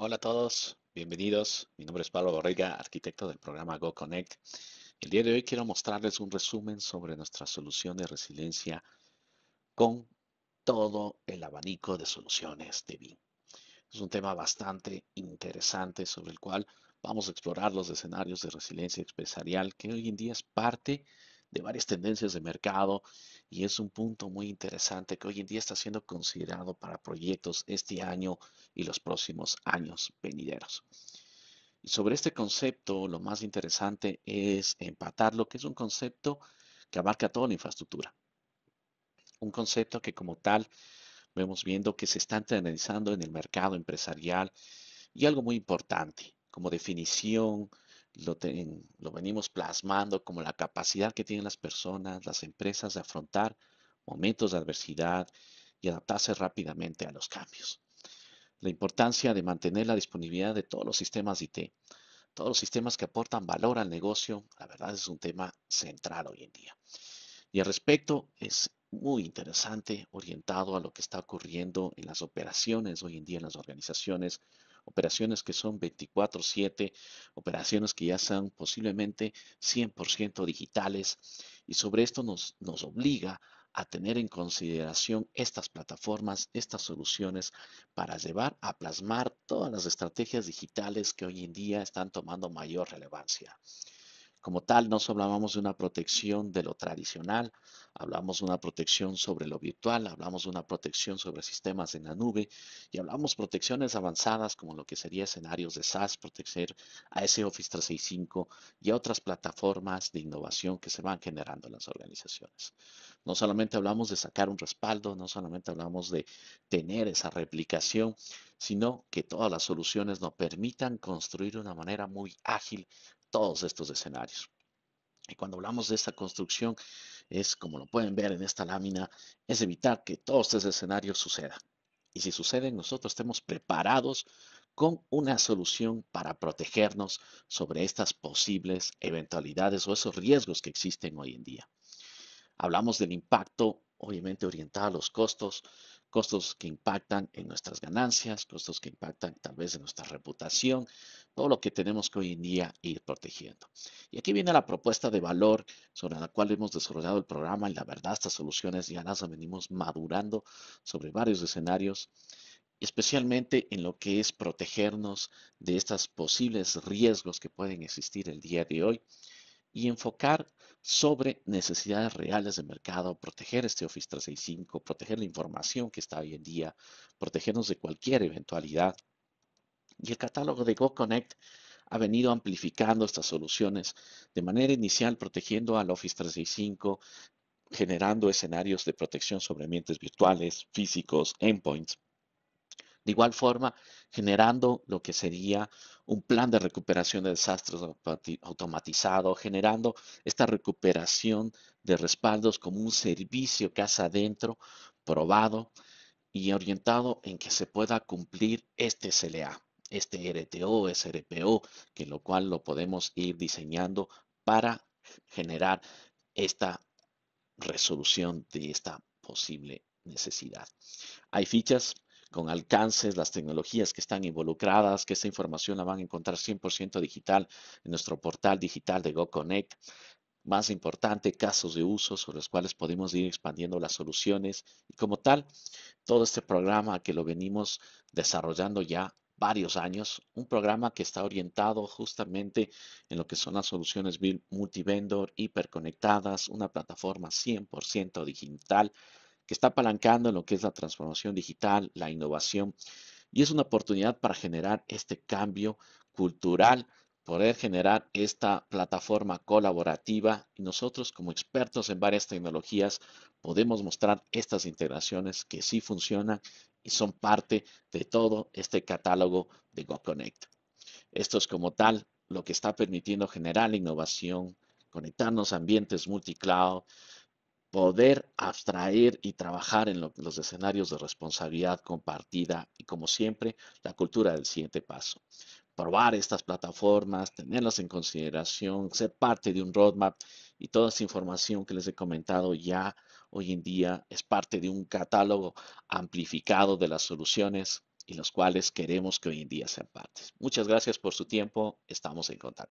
Hola a todos, bienvenidos. Mi nombre es Pablo Borrega, arquitecto del programa GoConnect. El día de hoy quiero mostrarles un resumen sobre nuestra solución de resiliencia con todo el abanico de soluciones de BIM. Es un tema bastante interesante sobre el cual vamos a explorar los escenarios de resiliencia empresarial que hoy en día es parte de varias tendencias de mercado y es un punto muy interesante que hoy en día está siendo considerado para proyectos este año y los próximos años venideros. Y sobre este concepto, lo más interesante es empatar lo que es un concepto que abarca toda la infraestructura. Un concepto que como tal vemos viendo que se está internalizando en el mercado empresarial y algo muy importante como definición, lo, venimos plasmando como la capacidad que tienen las personas, las empresas de afrontar momentos de adversidad y adaptarse rápidamente a los cambios. La importancia de mantener la disponibilidad de todos los sistemas IT, todos los sistemas que aportan valor al negocio, la verdad es un tema central hoy en día. Y al respecto es muy interesante, orientado a lo que está ocurriendo en las operaciones hoy en día en las organizaciones, operaciones que son 24/7, operaciones que ya son posiblemente 100% digitales. Y sobre esto nos, nos obliga a tener en consideración estas plataformas, estas soluciones para llevar a plasmar todas las estrategias digitales que hoy en día están tomando mayor relevancia. Como tal, no hablábamos de una protección de lo tradicional, hablamos de una protección sobre lo virtual, hablamos de una protección sobre sistemas en la nube y hablamos protecciones avanzadas como lo que sería escenarios de SaaS, proteger a ese Office 365 y a otras plataformas de innovación que se van generando en las organizaciones. No solamente hablamos de sacar un respaldo, no solamente hablamos de tener esa replicación, sino que todas las soluciones nos permitan construir de una manera muy ágil todos estos escenarios. Y cuando hablamos de esta construcción, es como lo pueden ver en esta lámina, es evitar que todos estos escenarios sucedan. Y si suceden, nosotros estemos preparados con una solución para protegernos sobre estas posibles eventualidades o esos riesgos que existen hoy en día. Hablamos del impacto, obviamente orientado a los costos, costos que impactan en nuestras ganancias, costos que impactan tal vez en nuestra reputación, todo lo que tenemos que hoy en día ir protegiendo. Y aquí viene la propuesta de valor sobre la cual hemos desarrollado el programa y la verdad estas soluciones ya las venimos madurando sobre varios escenarios especialmente en lo que es protegernos de estos posibles riesgos que pueden existir el día de hoy y enfocar sobre necesidades reales de mercado, proteger este Office 365, proteger la información que está hoy en día, protegernos de cualquier eventualidad. Y el catálogo de GoConnect ha venido amplificando estas soluciones de manera inicial protegiendo al Office 365, generando escenarios de protección sobre ambientes virtuales, físicos, endpoints, de igual forma, generando lo que sería un plan de recuperación de desastres automatizado, generando esta recuperación de respaldos como un servicio casa adentro, probado y orientado en que se pueda cumplir este CLA, este RTO, SRPO, que lo cual lo podemos ir diseñando para generar esta resolución de esta posible necesidad. Hay fichas con alcances, las tecnologías que están involucradas, que esta información la van a encontrar 100% digital en nuestro portal digital de GoConnect. Más importante, casos de uso sobre los cuales podemos ir expandiendo las soluciones y como tal, todo este programa que lo venimos desarrollando ya varios años, un programa que está orientado justamente en lo que son las soluciones multivendor, hiperconectadas, una plataforma 100% digital que está apalancando en lo que es la transformación digital, la innovación, y es una oportunidad para generar este cambio cultural, poder generar esta plataforma colaborativa y nosotros como expertos en varias tecnologías podemos mostrar estas integraciones que sí funcionan y son parte de todo este catálogo de GoConnect. Esto es como tal lo que está permitiendo generar la innovación, conectarnos a ambientes multicloud, poder abstraer y trabajar en los escenarios de responsabilidad compartida y, como siempre, la cultura del siguiente paso. Probar estas plataformas, tenerlas en consideración, ser parte de un roadmap y toda esa información que les he comentado ya hoy en día es parte de un catálogo amplificado de las soluciones y los cuales queremos que hoy en día sean partes. Muchas gracias por su tiempo. Estamos en contacto.